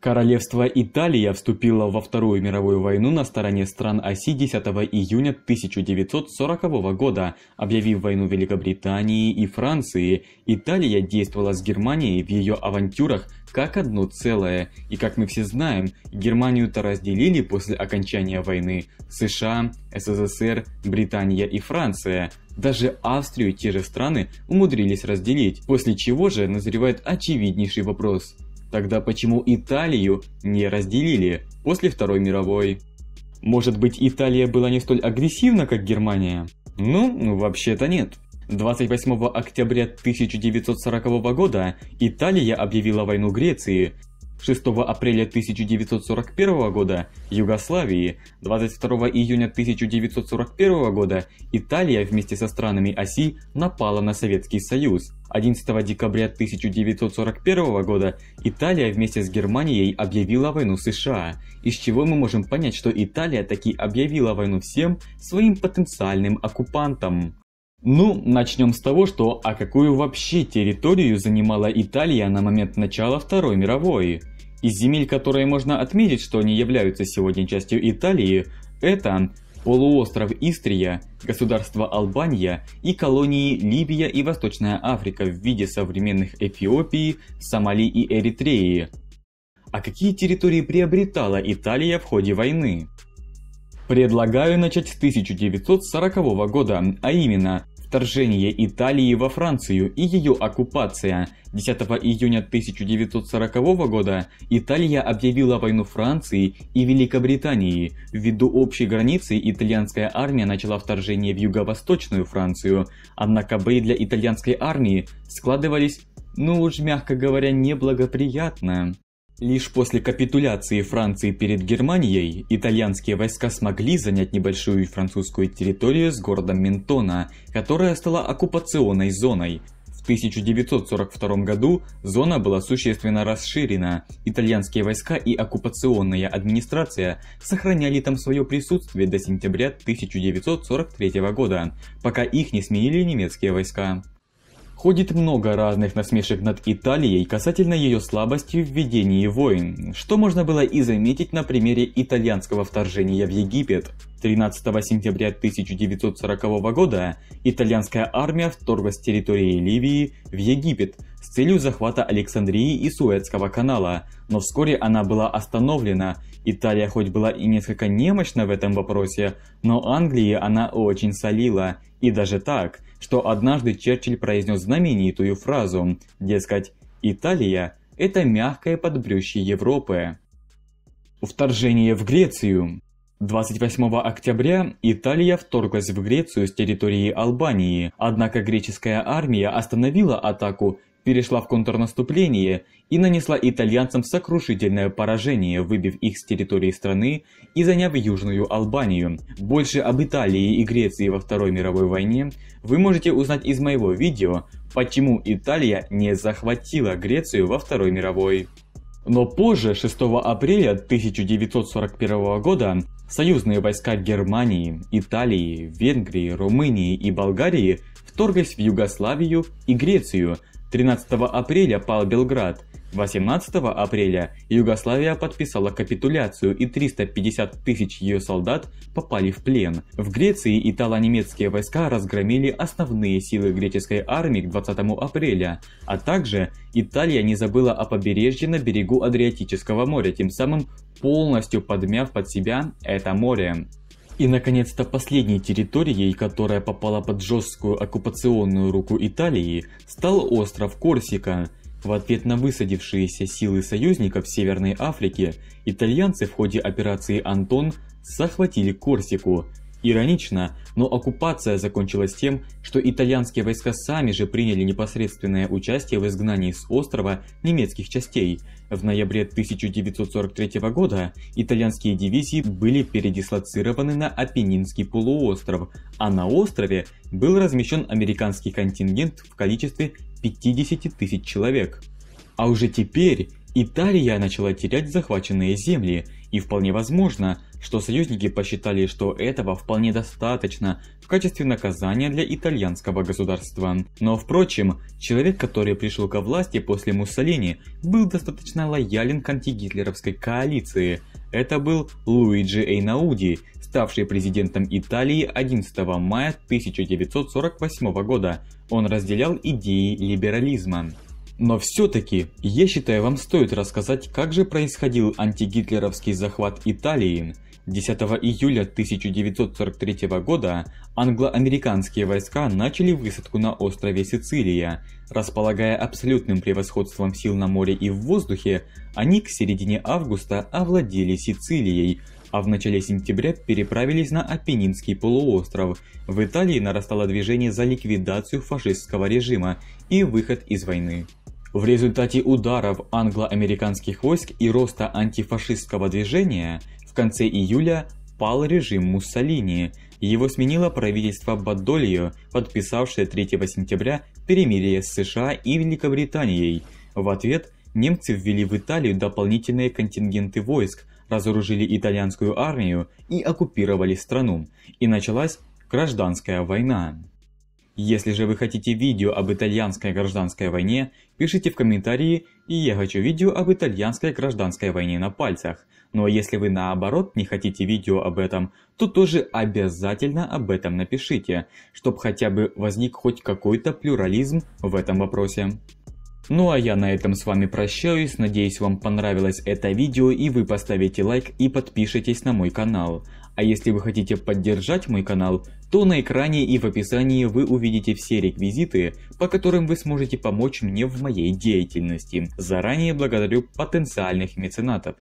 Королевство Италия вступило во Вторую мировую войну на стороне стран оси 10 июня 1940 года, объявив войну Великобритании и Франции. Италия действовала с Германией в ее авантюрах как одно целое, и как мы все знаем, Германию-то разделили после окончания войны США, СССР, Британия и Франция. Даже Австрию те же страны умудрились разделить, после чего же назревает очевиднейший вопрос – Тогда почему Италию не разделили после Второй мировой? Может быть Италия была не столь агрессивна, как Германия? Ну, вообще-то нет. 28 октября 1940 года Италия объявила войну Греции 6 апреля 1941 года Югославии, 22 июня 1941 года Италия вместе со странами оси напала на Советский Союз. 11 декабря 1941 года Италия вместе с Германией объявила войну США, из чего мы можем понять, что Италия таки объявила войну всем своим потенциальным оккупантам. Ну, начнем с того, что а какую вообще территорию занимала Италия на момент начала Второй мировой? Из земель, которые можно отметить, что они являются сегодня частью Италии, это полуостров Истрия, государство Албания и колонии Либия и Восточная Африка в виде современных Эфиопии, Сомали и Эритреи. А какие территории приобретала Италия в ходе войны? Предлагаю начать с 1940 года, а именно вторжение Италии во Францию и ее оккупация. 10 июня 1940 года Италия объявила войну Франции и Великобритании. Ввиду общей границы итальянская армия начала вторжение в юго-восточную Францию, однако бои для итальянской армии складывались, ну уж мягко говоря, неблагоприятно. Лишь после капитуляции Франции перед Германией итальянские войска смогли занять небольшую французскую территорию с городом Ментона, которая стала оккупационной зоной. В 1942 году зона была существенно расширена, итальянские войска и оккупационная администрация сохраняли там свое присутствие до сентября 1943 года, пока их не сменили немецкие войска. Ходит много разных насмешек над Италией касательно ее слабости в ведении войн, что можно было и заметить на примере итальянского вторжения в Египет. 13 сентября 1940 года итальянская армия вторглась с территории Ливии в Египет, целью захвата Александрии и Суэцкого канала, но вскоре она была остановлена. Италия хоть была и несколько немощна в этом вопросе, но Англии она очень солила. И даже так, что однажды Черчилль произнес знаменитую фразу, дескать, «Италия – это мягкое подбрюще Европы». Вторжение в Грецию 28 октября Италия вторглась в Грецию с территории Албании, однако греческая армия остановила атаку, перешла в контрнаступление и нанесла итальянцам сокрушительное поражение, выбив их с территории страны и заняв Южную Албанию. Больше об Италии и Греции во Второй мировой войне вы можете узнать из моего видео «Почему Италия не захватила Грецию во Второй мировой». Но позже, 6 апреля 1941 года, союзные войска Германии, Италии, Венгрии, Румынии и Болгарии вторглись в Югославию и Грецию. 13 апреля пал Белград – 18 апреля Югославия подписала капитуляцию и 350 тысяч ее солдат попали в плен. В Греции итало-немецкие войска разгромили основные силы греческой армии к 20 апреля, а также Италия не забыла о побережье на берегу Адриатического моря, тем самым полностью подмяв под себя это море. И, наконец-то, последней территорией, которая попала под жесткую оккупационную руку Италии, стал остров Корсика – в ответ на высадившиеся силы союзников в Северной Африке, итальянцы в ходе операции «Антон» захватили Корсику. Иронично, но оккупация закончилась тем, что итальянские войска сами же приняли непосредственное участие в изгнании с острова немецких частей. В ноябре 1943 года итальянские дивизии были передислоцированы на Апеннинский полуостров, а на острове был размещен американский контингент в количестве 50 тысяч человек. А уже теперь Италия начала терять захваченные земли, и вполне возможно, что союзники посчитали, что этого вполне достаточно в качестве наказания для итальянского государства. Но, впрочем, человек, который пришел ко власти после Муссолини, был достаточно лоялен к антигитлеровской коалиции – это был Луиджи Эйнауди, ставший президентом Италии 11 мая 1948 года. Он разделял идеи либерализма. Но все-таки, я считаю, вам стоит рассказать, как же происходил антигитлеровский захват Италии – 10 июля 1943 года англо-американские войска начали высадку на острове Сицилия. Располагая абсолютным превосходством сил на море и в воздухе, они к середине августа овладели Сицилией, а в начале сентября переправились на Апеннинский полуостров. В Италии нарастало движение за ликвидацию фашистского режима и выход из войны. В результате ударов англо-американских войск и роста антифашистского движения конце июля пал режим Муссолини, его сменило правительство Бадольо, подписавшее 3 сентября перемирие с США и Великобританией. В ответ немцы ввели в Италию дополнительные контингенты войск, разоружили итальянскую армию и оккупировали страну, и началась гражданская война. Если же вы хотите видео об итальянской гражданской войне, пишите в комментарии и я хочу видео об итальянской гражданской войне на пальцах. Ну а если вы наоборот не хотите видео об этом, то тоже обязательно об этом напишите, чтобы хотя бы возник хоть какой-то плюрализм в этом вопросе. Ну а я на этом с вами прощаюсь, надеюсь вам понравилось это видео и вы поставите лайк и подпишитесь на мой канал. А если вы хотите поддержать мой канал, то на экране и в описании вы увидите все реквизиты, по которым вы сможете помочь мне в моей деятельности. Заранее благодарю потенциальных меценатов.